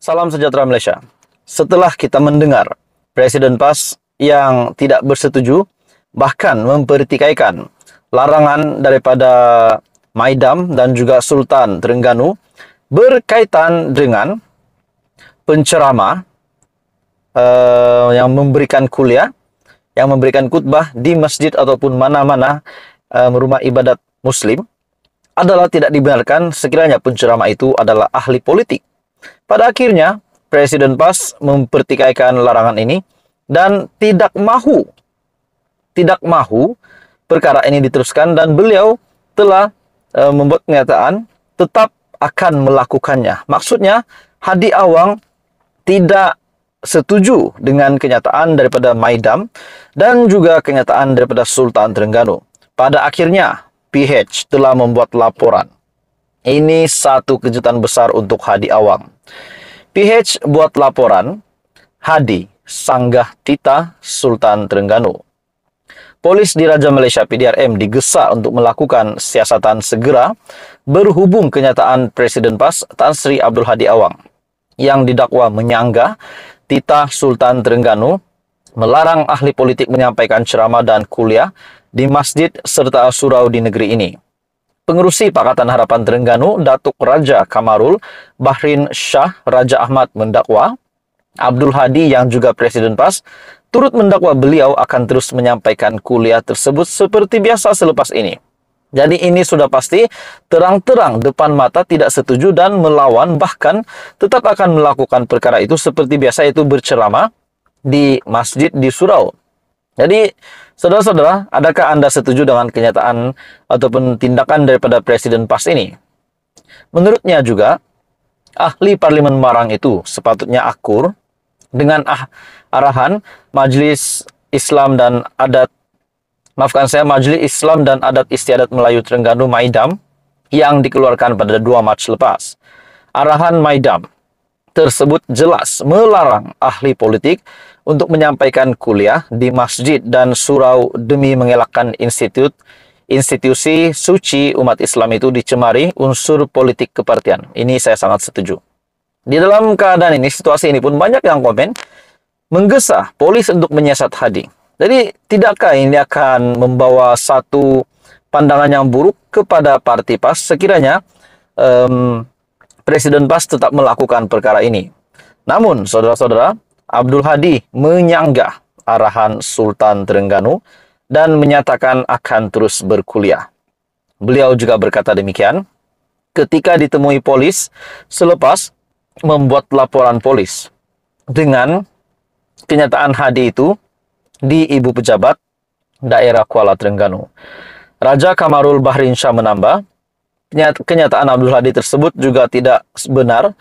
Salam sejahtera Malaysia. Setelah kita mendengar Presiden PAS yang tidak bersetuju, bahkan mempertikaikan larangan daripada Maidam dan juga Sultan Terengganu berkaitan dengan penceramah uh, yang memberikan kuliah, yang memberikan khutbah di masjid ataupun mana-mana uh, rumah ibadat muslim adalah tidak dibenarkan sekiranya penceramah itu adalah ahli politik. Pada akhirnya, Presiden Pas mempertikaikan larangan ini dan tidak mahu tidak mahu perkara ini diteruskan dan beliau telah e, membuat pernyataan tetap akan melakukannya. Maksudnya Hadi Awang tidak setuju dengan kenyataan daripada Maidam dan juga kenyataan daripada Sultan Terengganu. Pada akhirnya, PH telah membuat laporan. Ini satu kejutan besar untuk Hadi Awang. PH buat laporan Hadi Sanggah Tita Sultan Terengganu Polis di Raja Malaysia PDRM digesa untuk melakukan siasatan segera berhubung kenyataan Presiden PAS Tan Sri Abdul Hadi Awang yang didakwa menyanggah Tita Sultan Terengganu melarang ahli politik menyampaikan ceramah dan kuliah di masjid serta surau di negeri ini. Pengerusi Pakatan Harapan Terengganu, Datuk Raja Kamarul Bahrin Shah Raja Ahmad mendakwa Abdul Hadi yang juga Presiden PAS turut mendakwa beliau akan terus menyampaikan kuliah tersebut seperti biasa selepas ini. Jadi ini sudah pasti terang-terang depan mata tidak setuju dan melawan bahkan tetap akan melakukan perkara itu seperti biasa itu berceramah di masjid di surau. Jadi saudara-saudara, adakah Anda setuju dengan kenyataan ataupun tindakan daripada Presiden PAS ini? Menurutnya juga ahli Parlimen Marang itu sepatutnya akur dengan ah, arahan Majelis Islam dan Adat maafkan saya Majelis Islam dan Adat Istiadat Melayu Terengganu Maidam yang dikeluarkan pada 2 Mac lepas. Arahan Maidam tersebut jelas melarang ahli politik untuk menyampaikan kuliah di masjid dan surau demi mengelakkan institut institusi suci umat Islam itu dicemari unsur politik kepartian. Ini saya sangat setuju. Di dalam keadaan ini, situasi ini pun banyak yang komen menggesa polis untuk menyiasat Hadi. Jadi, tidakkah ini akan membawa satu pandangan yang buruk kepada parti PAS sekiranya um, Presiden PAS tetap melakukan perkara ini? Namun, saudara-saudara, Abdul Hadi menyanggah arahan Sultan Terengganu dan menyatakan akan terus berkuliah. Beliau juga berkata demikian, ketika ditemui polis selepas membuat laporan polis dengan kenyataan Hadi itu di ibu pejabat daerah Kuala Terengganu. Raja Kamarul Bahrin Shah menambah, kenyataan Abdul Hadi tersebut juga tidak benar,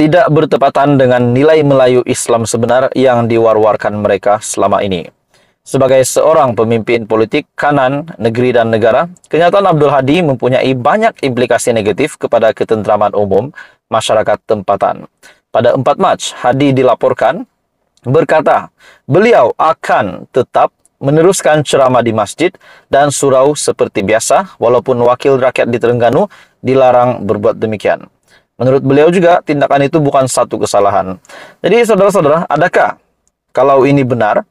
tidak bertepatan dengan nilai Melayu Islam sebenar yang diwar-warkan mereka selama ini. Sebagai seorang pemimpin politik kanan, negeri dan negara, kenyataan Abdul Hadi mempunyai banyak implikasi negatif kepada ketentraman umum masyarakat tempatan. Pada 4 Mac, Hadi dilaporkan berkata, beliau akan tetap meneruskan ceramah di masjid dan surau seperti biasa, walaupun wakil rakyat di Terengganu dilarang berbuat demikian. Menurut beliau juga, tindakan itu bukan satu kesalahan. Jadi, saudara-saudara, adakah kalau ini benar,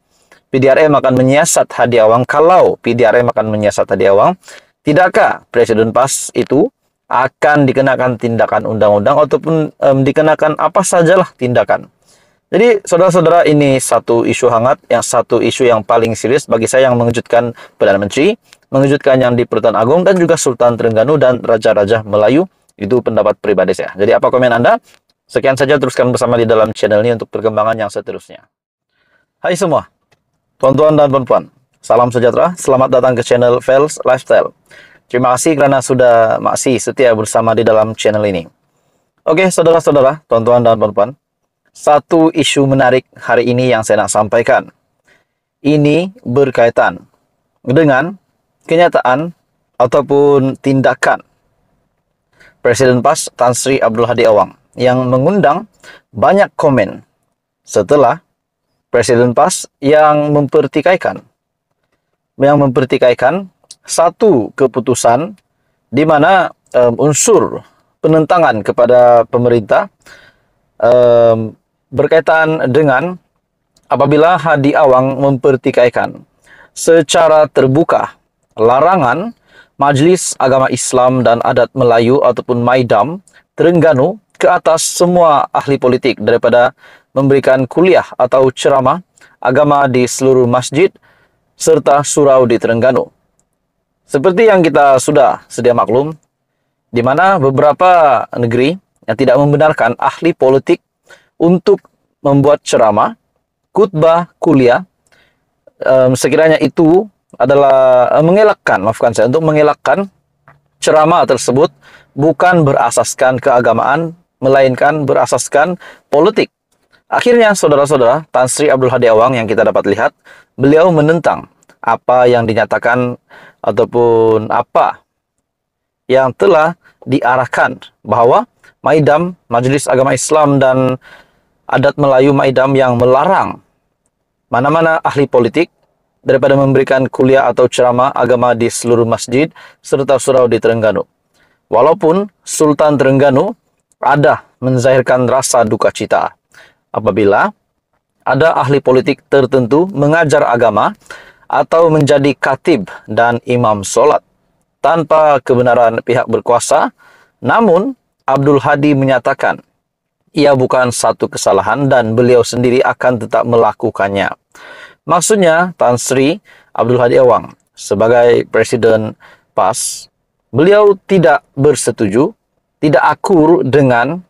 PDRM akan menyiasat Hadi Awang? Kalau PDRM akan menyiasat Hadi Awang, tidakkah Presiden PAS itu akan dikenakan tindakan undang-undang ataupun um, dikenakan apa sajalah tindakan. Jadi saudara-saudara ini satu isu hangat, yang satu isu yang paling serius bagi saya yang mengejutkan Perdana Menteri, mengejutkan yang di Pertuan Agung dan juga Sultan Terengganu dan Raja-Raja Melayu. Itu pendapat pribadi saya. Jadi apa komen Anda? Sekian saja teruskan bersama di dalam channel ini untuk perkembangan yang seterusnya. Hai semua, tuan-tuan dan perempuan, salam sejahtera, selamat datang ke channel Fels Lifestyle. Terima kasih karena sudah masih setia bersama di dalam channel ini. Oke, saudara-saudara, tontonan dan perempuan. Satu isu menarik hari ini yang saya nak sampaikan. Ini berkaitan dengan kenyataan ataupun tindakan Presiden PAS Tan Sri Abdul Hadi Awang yang mengundang banyak komen setelah Presiden PAS yang mempertikaikan yang mempertikaikan satu keputusan di mana um, unsur penentangan kepada pemerintah um, berkaitan dengan apabila Hadi Awang mempertikaikan secara terbuka larangan Majlis Agama Islam dan Adat Melayu ataupun Maidam Terengganu ke atas semua ahli politik daripada memberikan kuliah atau ceramah agama di seluruh masjid serta surau di Terengganu. Seperti yang kita sudah sedia maklum, di mana beberapa negeri yang tidak membenarkan ahli politik untuk membuat ceramah, khutbah, kuliah, um, sekiranya itu adalah um, mengelakkan, maafkan saya, untuk mengelakkan ceramah tersebut bukan berasaskan keagamaan, melainkan berasaskan politik. Akhirnya, saudara-saudara, Tan Sri Abdul Hadi Awang yang kita dapat lihat, beliau menentang apa yang dinyatakan ataupun apa yang telah diarahkan bahwa Maidam Majelis Agama Islam dan Adat Melayu Maidam yang melarang mana-mana ahli politik daripada memberikan kuliah atau ceramah agama di seluruh masjid serta surau di Terengganu. Walaupun Sultan Terengganu ada menzahirkan rasa duka cita apabila ada ahli politik tertentu mengajar agama atau menjadi katib dan imam solat tanpa kebenaran pihak berkuasa. Namun, Abdul Hadi menyatakan, ia bukan satu kesalahan dan beliau sendiri akan tetap melakukannya. Maksudnya, Tan Sri Abdul Hadi Awang sebagai Presiden PAS, beliau tidak bersetuju, tidak akur dengan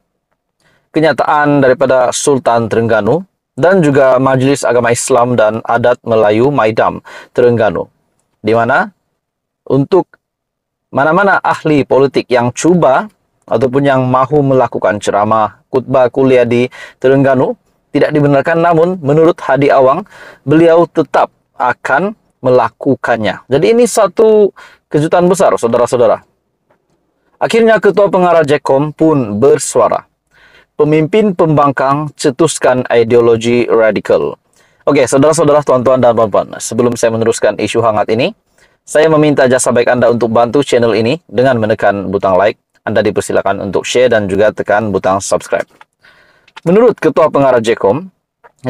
kenyataan daripada Sultan Terengganu dan juga Majelis Agama Islam dan Adat Melayu Maidam Terengganu di mana untuk mana-mana ahli politik yang cuba ataupun yang mahu melakukan ceramah khutbah kuliah di Terengganu tidak dibenarkan namun menurut Hadi Awang beliau tetap akan melakukannya. Jadi ini satu kejutan besar saudara-saudara. Akhirnya ketua pengarah Jekom pun bersuara pemimpin pembangkang cetuskan ideologi radikal. Oke, okay, saudara-saudara, tuan-tuan dan puan-puan, sebelum saya meneruskan isu hangat ini, saya meminta jasa baik Anda untuk bantu channel ini dengan menekan butang like. Anda dipersilakan untuk share dan juga tekan butang subscribe. Menurut Ketua Pengarah JEKOM,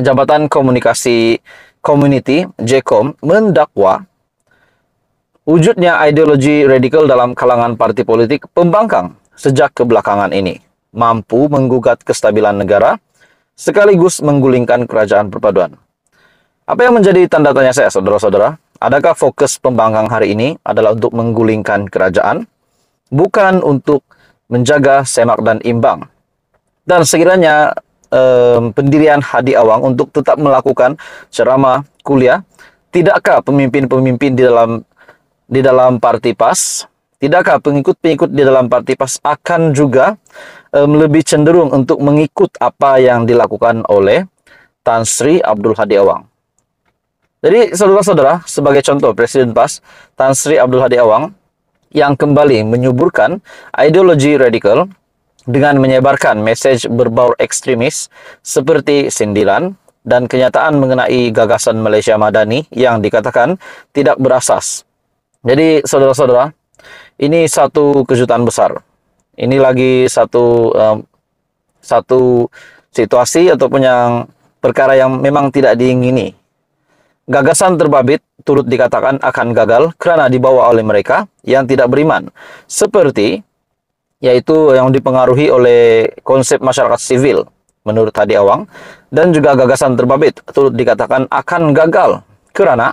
Jabatan Komunikasi Community JEKOM mendakwa wujudnya ideologi radikal dalam kalangan parti politik pembangkang sejak kebelakangan ini mampu menggugat kestabilan negara, sekaligus menggulingkan kerajaan perpaduan. Apa yang menjadi tanda tanya saya, saudara-saudara? Adakah fokus pembangkang hari ini adalah untuk menggulingkan kerajaan, bukan untuk menjaga semak dan imbang? Dan sekiranya eh, pendirian Hadi Awang untuk tetap melakukan ceramah kuliah, tidakkah pemimpin-pemimpin di dalam di dalam parti PAS Tidakkah pengikut-pengikut di dalam Parti PAS akan juga um, lebih cenderung untuk mengikut apa yang dilakukan oleh Tan Sri Abdul Hadi Awang? Jadi saudara-saudara, sebagai contoh Presiden PAS Tan Sri Abdul Hadi Awang yang kembali menyuburkan ideologi radikal dengan menyebarkan message berbau ekstremis seperti sindiran, dan kenyataan mengenai gagasan Malaysia Madani yang dikatakan tidak berasas. Jadi, saudara-saudara, ini satu kejutan besar. Ini lagi satu um, satu situasi ataupun yang perkara yang memang tidak diingini. Gagasan terbabit turut dikatakan akan gagal karena dibawa oleh mereka yang tidak beriman. Seperti yaitu yang dipengaruhi oleh konsep masyarakat sivil menurut Hadi Awang dan juga gagasan terbabit turut dikatakan akan gagal karena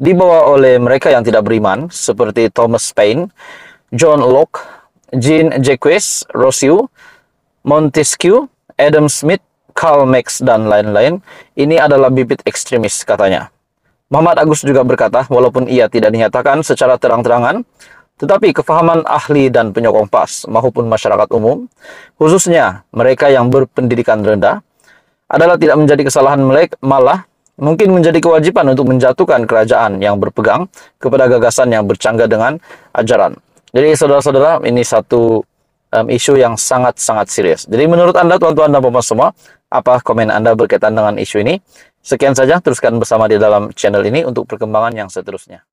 dibawa oleh mereka yang tidak beriman seperti Thomas Paine, John Locke, Jean Jacques Rousseau, Montesquieu, Adam Smith, Karl Marx dan lain-lain. Ini adalah bibit ekstremis katanya. Muhammad Agus juga berkata, walaupun ia tidak dinyatakan secara terang-terangan, tetapi kefahaman ahli dan penyokong PAS maupun masyarakat umum, khususnya mereka yang berpendidikan rendah, adalah tidak menjadi kesalahan melek, malah mungkin menjadi kewajiban untuk menjatuhkan kerajaan yang berpegang kepada gagasan yang bercanggah dengan ajaran. Jadi saudara-saudara, ini satu um, isu yang sangat-sangat serius. Jadi menurut Anda, tuan-tuan dan puan semua, apa komen Anda berkaitan dengan isu ini? Sekian saja, teruskan bersama di dalam channel ini untuk perkembangan yang seterusnya.